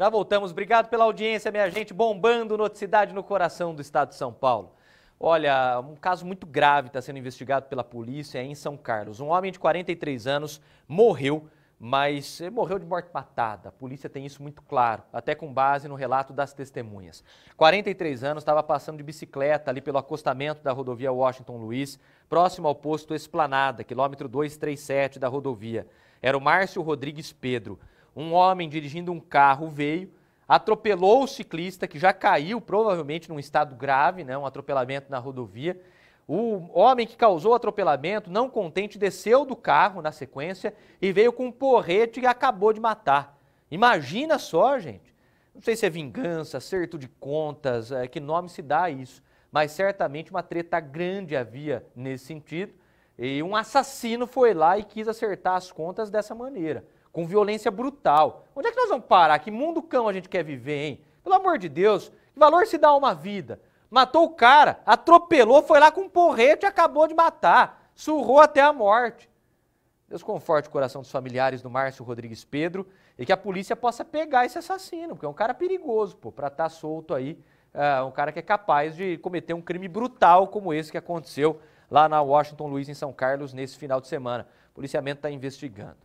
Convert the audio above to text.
Já voltamos. Obrigado pela audiência, minha gente. Bombando noticidade no coração do estado de São Paulo. Olha, um caso muito grave está sendo investigado pela polícia em São Carlos. Um homem de 43 anos morreu, mas morreu de morte matada. A polícia tem isso muito claro, até com base no relato das testemunhas. 43 anos, estava passando de bicicleta ali pelo acostamento da rodovia Washington Luiz, próximo ao posto Esplanada, quilômetro 237 da rodovia. Era o Márcio Rodrigues Pedro. Um homem dirigindo um carro veio, atropelou o ciclista, que já caiu provavelmente num estado grave, né, um atropelamento na rodovia. O homem que causou o atropelamento, não contente, desceu do carro na sequência e veio com um porrete e acabou de matar. Imagina só, gente. Não sei se é vingança, acerto de contas, é, que nome se dá a isso, mas certamente uma treta grande havia nesse sentido. E um assassino foi lá e quis acertar as contas dessa maneira, com violência brutal. Onde é que nós vamos parar? Que mundo cão a gente quer viver, hein? Pelo amor de Deus, que valor se dá a uma vida? Matou o cara, atropelou, foi lá com um porrete e acabou de matar. Surrou até a morte. Deus conforte o coração dos familiares do Márcio Rodrigues Pedro e que a polícia possa pegar esse assassino, porque é um cara perigoso, pô, para estar tá solto aí, é, um cara que é capaz de cometer um crime brutal como esse que aconteceu lá na Washington Luiz, em São Carlos, nesse final de semana. O policiamento está investigando.